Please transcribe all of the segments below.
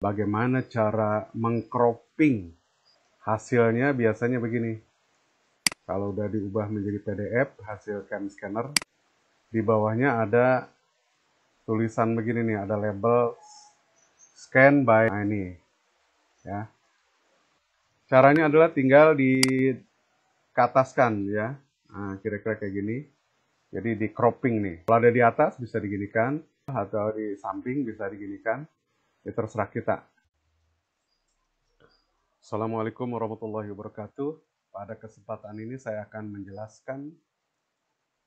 Bagaimana cara mengcropping? Hasilnya biasanya begini. Kalau udah diubah menjadi PDF, hasilkan scanner. Di bawahnya ada tulisan begini nih, ada label scan by nah, ini. Ya. Caranya adalah tinggal di kataskan ya. Nah, kira-kira kayak gini jadi di cropping nih. Kalau ada di atas bisa diginikan, atau di samping bisa diginikan. Ya terserah kita. Assalamualaikum warahmatullahi wabarakatuh. Pada kesempatan ini saya akan menjelaskan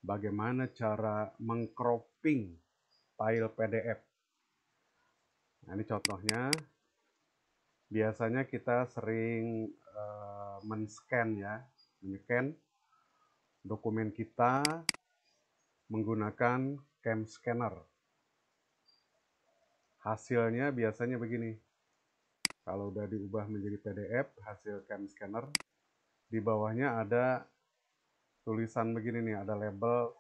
bagaimana cara mengcropping file PDF. Nah, ini contohnya. Biasanya kita sering uh, men-scan ya, men-scan dokumen kita menggunakan cam scanner. Hasilnya biasanya begini. Kalau udah diubah menjadi PDF, hasil cam scanner, di bawahnya ada tulisan begini nih, ada label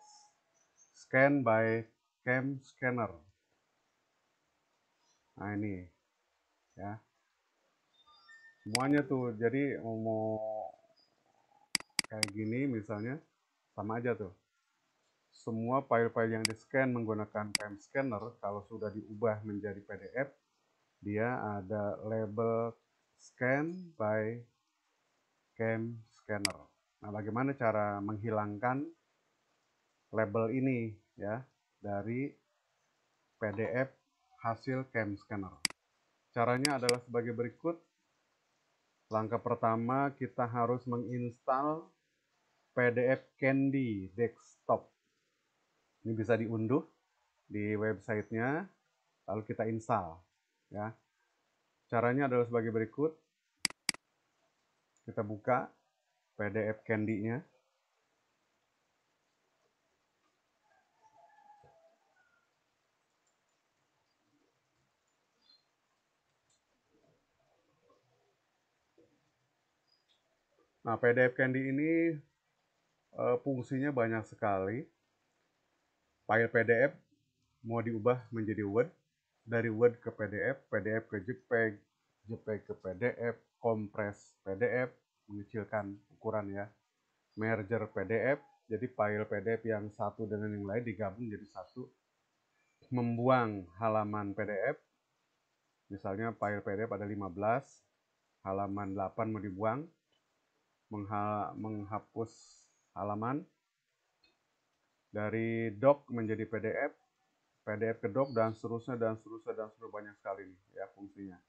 scan by cam scanner. Nah ini, ya. Semuanya tuh, jadi mau kayak gini misalnya, sama aja tuh semua file-file yang di-scan menggunakan PM scanner kalau sudah diubah menjadi PDF dia ada label scan by cam scanner. Nah, bagaimana cara menghilangkan label ini ya dari PDF hasil cam scanner? Caranya adalah sebagai berikut. Langkah pertama kita harus menginstal PDF Candy desktop ini bisa diunduh di websitenya, lalu kita install. Ya. Caranya adalah sebagai berikut. Kita buka PDF Candy-nya. Nah, PDF Candy ini e, fungsinya banyak sekali file PDF mau diubah menjadi Word, dari Word ke PDF, PDF ke JPEG, JPEG ke PDF, kompres PDF, mengecilkan ukuran ya, merger PDF, jadi file PDF yang satu dengan yang lain digabung jadi satu, membuang halaman PDF, misalnya file PDF ada 15, halaman 8 mau dibuang, menghapus halaman, dari doc menjadi PDF, PDF ke doc dan seterusnya dan seterusnya dan seterusnya banyak sekali nih ya fungsinya.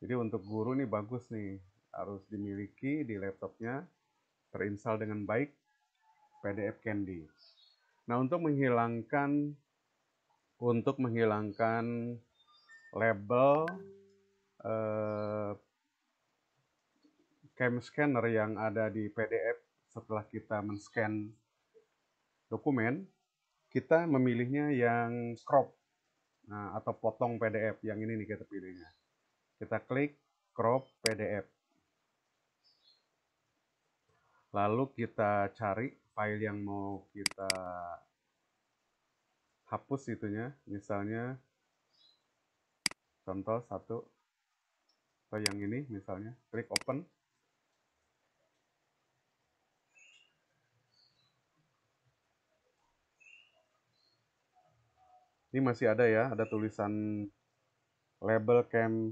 Jadi untuk guru nih bagus nih, harus dimiliki di laptopnya, terinstal dengan baik PDF Candy. Nah untuk menghilangkan untuk menghilangkan label eh, cam scanner yang ada di PDF setelah kita men-scan dokumen, kita memilihnya yang crop nah, atau potong PDF yang ini nih kita pilihnya. Kita klik crop PDF. Lalu kita cari file yang mau kita hapus itunya, misalnya contoh satu atau yang ini misalnya, klik open. ini masih ada ya ada tulisan label cam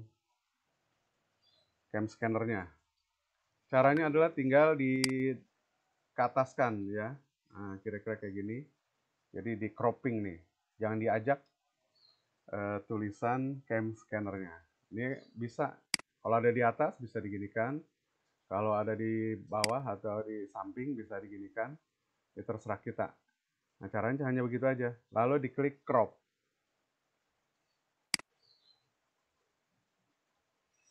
cam scannernya caranya adalah tinggal di ya nah, kira-kira nah, kayak gini jadi di cropping nih jangan diajak uh, tulisan cam scannernya ini bisa kalau ada di atas bisa diginikan kalau ada di bawah atau di samping bisa diginikan ya terserah kita nah caranya hanya begitu aja lalu diklik crop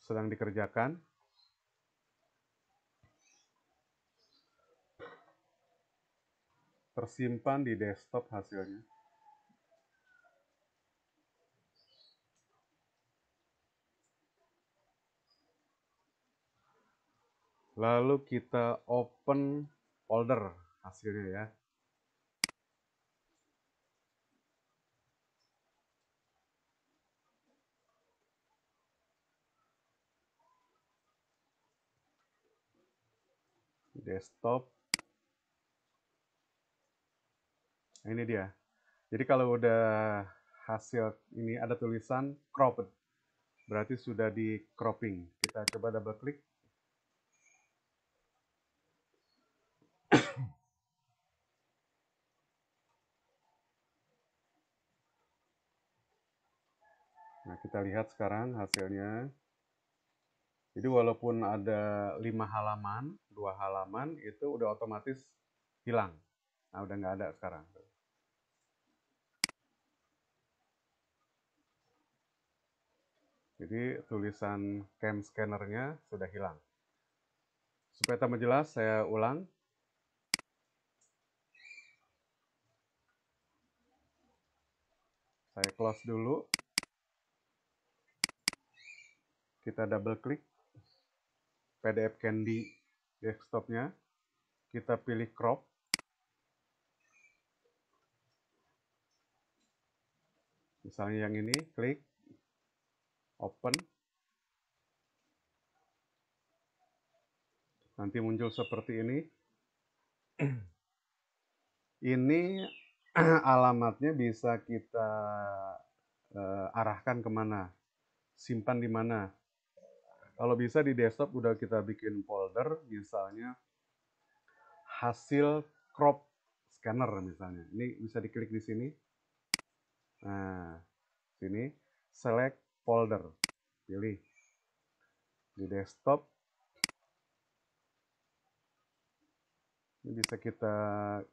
sedang dikerjakan. Tersimpan di desktop hasilnya. Lalu kita open folder hasilnya ya. desktop. Nah, ini dia. Jadi kalau udah hasil ini ada tulisan cropped. Berarti sudah di cropping. Kita coba double klik. Nah, kita lihat sekarang hasilnya. Jadi walaupun ada lima halaman, dua halaman itu udah otomatis hilang. Nah, udah nggak ada sekarang. Jadi tulisan cam scannernya sudah hilang. Supaya tambah jelas, saya ulang. Saya close dulu. Kita double klik. PDF Candy desktopnya kita pilih crop misalnya yang ini klik open nanti muncul seperti ini ini alamatnya bisa kita uh, arahkan kemana simpan di mana kalau bisa di desktop udah kita bikin folder, misalnya hasil crop scanner misalnya. Ini bisa diklik di sini. Nah, sini select folder. Pilih di desktop. Ini bisa kita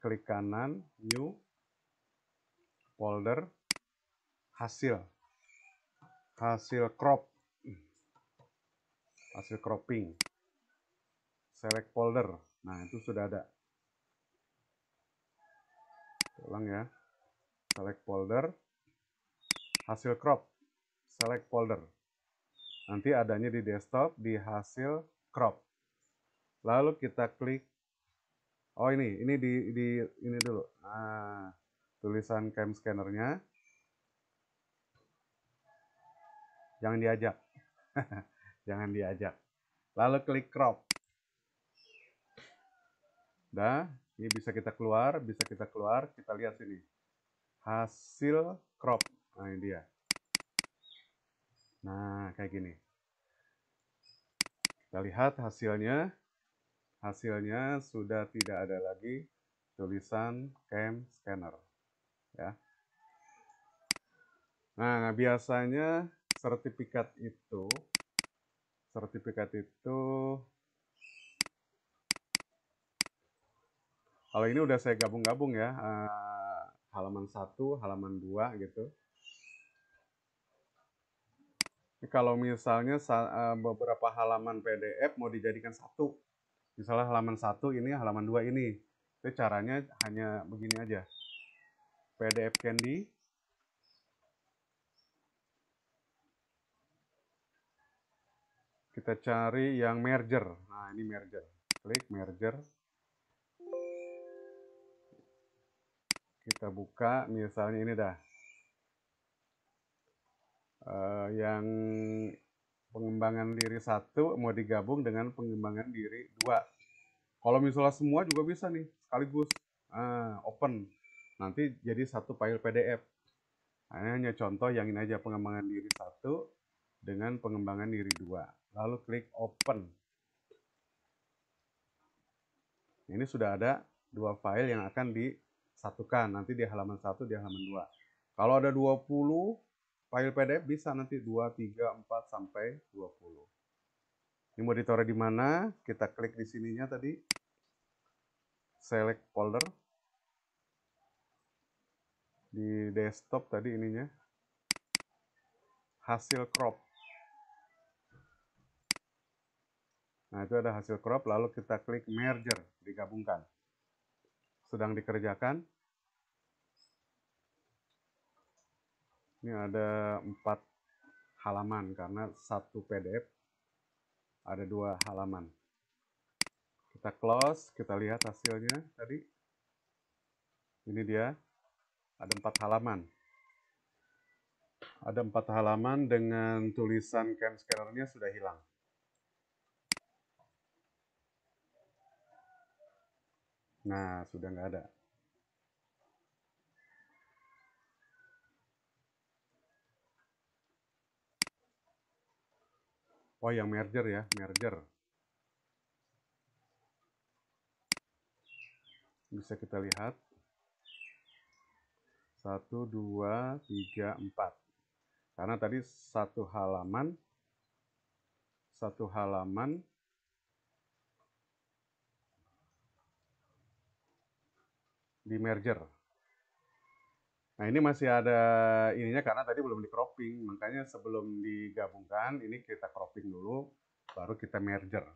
klik kanan, new, folder, hasil. Hasil crop hasil cropping select folder nah itu sudah ada ulang ya select folder hasil crop select folder nanti adanya di desktop di hasil crop lalu kita klik oh ini ini di, di ini dulu nah, tulisan cam scannernya jangan diajak jangan diajak lalu klik crop dah ini bisa kita keluar, bisa kita keluar. Kita lihat sini. Hasil crop. Nah, ini dia. Nah, kayak gini. Kita lihat hasilnya. Hasilnya sudah tidak ada lagi tulisan cam scanner. Ya. Nah, biasanya sertifikat itu sertifikat itu kalau ini udah saya gabung-gabung ya uh, halaman 1, halaman 2 gitu ini kalau misalnya eh, beberapa halaman PDF mau dijadikan satu misalnya halaman satu ini halaman dua ini itu caranya hanya begini aja PDF Candy kita cari yang merger nah ini merger klik merger kita buka misalnya ini dah uh, yang pengembangan diri satu mau digabung dengan pengembangan diri dua kalau misalnya semua juga bisa nih sekaligus uh, open nanti jadi satu file PDF nah, hanya contoh yang ini aja pengembangan diri satu dengan pengembangan diri dua lalu klik open. Ini sudah ada dua file yang akan disatukan nanti di halaman 1 di halaman 2. Kalau ada 20 file PDF bisa nanti 2 3 4 sampai 20. Ini mau di mana? Kita klik di sininya tadi. Select folder. Di desktop tadi ininya. Hasil crop. Nah, itu ada hasil crop, lalu kita klik merger, digabungkan. Sedang dikerjakan. Ini ada empat halaman, karena satu PDF ada dua halaman. Kita close, kita lihat hasilnya tadi. Ini dia, ada empat halaman. Ada empat halaman dengan tulisan cam scannernya sudah hilang. Nah, sudah nggak ada. Oh, yang merger ya, merger. Bisa kita lihat. satu dua tiga empat Karena tadi satu halaman, satu halaman di merger. Nah ini masih ada ininya karena tadi belum di cropping, makanya sebelum digabungkan ini kita cropping dulu, baru kita merger.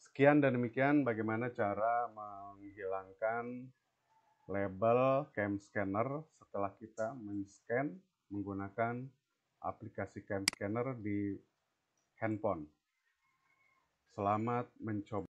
Sekian dan demikian bagaimana cara menghilangkan label cam scanner setelah kita men-scan menggunakan aplikasi cam scanner di handphone. Selamat mencoba.